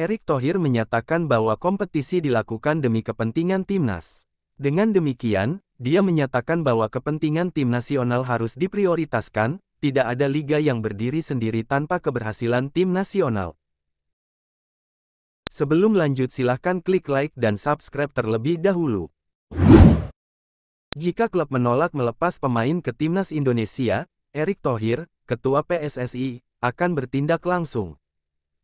Erick Thohir menyatakan bahwa kompetisi dilakukan demi kepentingan timnas. Dengan demikian, dia menyatakan bahwa kepentingan tim nasional harus diprioritaskan, tidak ada liga yang berdiri sendiri tanpa keberhasilan tim nasional. Sebelum lanjut silahkan klik like dan subscribe terlebih dahulu. Jika klub menolak melepas pemain ke Timnas Indonesia, Erick Thohir, Ketua PSSI, akan bertindak langsung.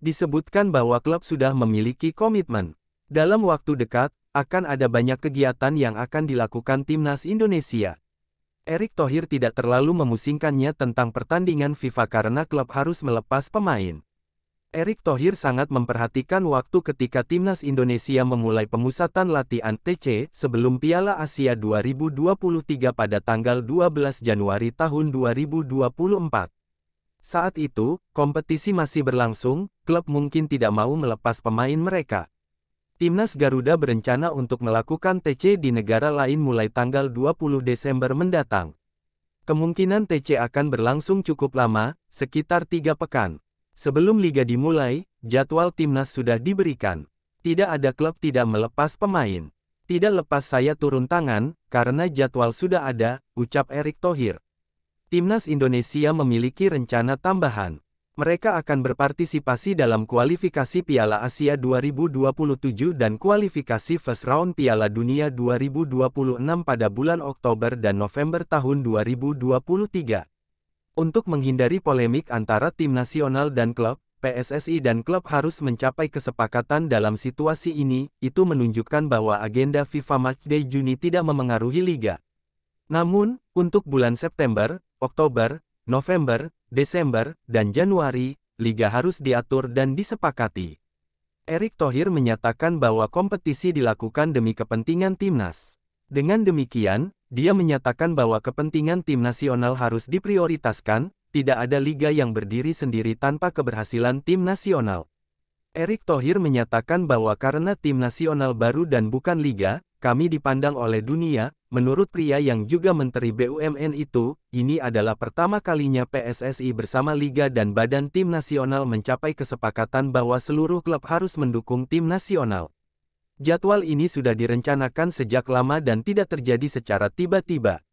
Disebutkan bahwa klub sudah memiliki komitmen. Dalam waktu dekat, akan ada banyak kegiatan yang akan dilakukan timnas Indonesia. Erick Thohir tidak terlalu memusingkannya tentang pertandingan FIFA karena klub harus melepas pemain. Erick Thohir sangat memperhatikan waktu ketika timnas Indonesia memulai pemusatan latihan TC sebelum Piala Asia 2023 pada tanggal 12 Januari tahun 2024. Saat itu, kompetisi masih berlangsung, klub mungkin tidak mau melepas pemain mereka. Timnas Garuda berencana untuk melakukan TC di negara lain mulai tanggal 20 Desember mendatang. Kemungkinan TC akan berlangsung cukup lama, sekitar tiga pekan. Sebelum liga dimulai, jadwal timnas sudah diberikan. Tidak ada klub tidak melepas pemain. Tidak lepas saya turun tangan, karena jadwal sudah ada, ucap Erick Thohir. Timnas Indonesia memiliki rencana tambahan. Mereka akan berpartisipasi dalam kualifikasi Piala Asia 2027 dan kualifikasi first round Piala Dunia 2026 pada bulan Oktober dan November tahun 2023. Untuk menghindari polemik antara tim nasional dan klub, PSSI dan klub harus mencapai kesepakatan dalam situasi ini, itu menunjukkan bahwa agenda FIFA Matchday Juni tidak memengaruhi liga. Namun, untuk bulan September, Oktober, November, Desember, dan Januari, liga harus diatur dan disepakati. Erick Thohir menyatakan bahwa kompetisi dilakukan demi kepentingan timnas. Dengan demikian, dia menyatakan bahwa kepentingan tim nasional harus diprioritaskan, tidak ada liga yang berdiri sendiri tanpa keberhasilan tim nasional. Erick Thohir menyatakan bahwa karena tim nasional baru dan bukan liga, kami dipandang oleh dunia, Menurut pria yang juga Menteri BUMN itu, ini adalah pertama kalinya PSSI bersama Liga dan Badan Tim Nasional mencapai kesepakatan bahwa seluruh klub harus mendukung tim nasional. Jadwal ini sudah direncanakan sejak lama dan tidak terjadi secara tiba-tiba.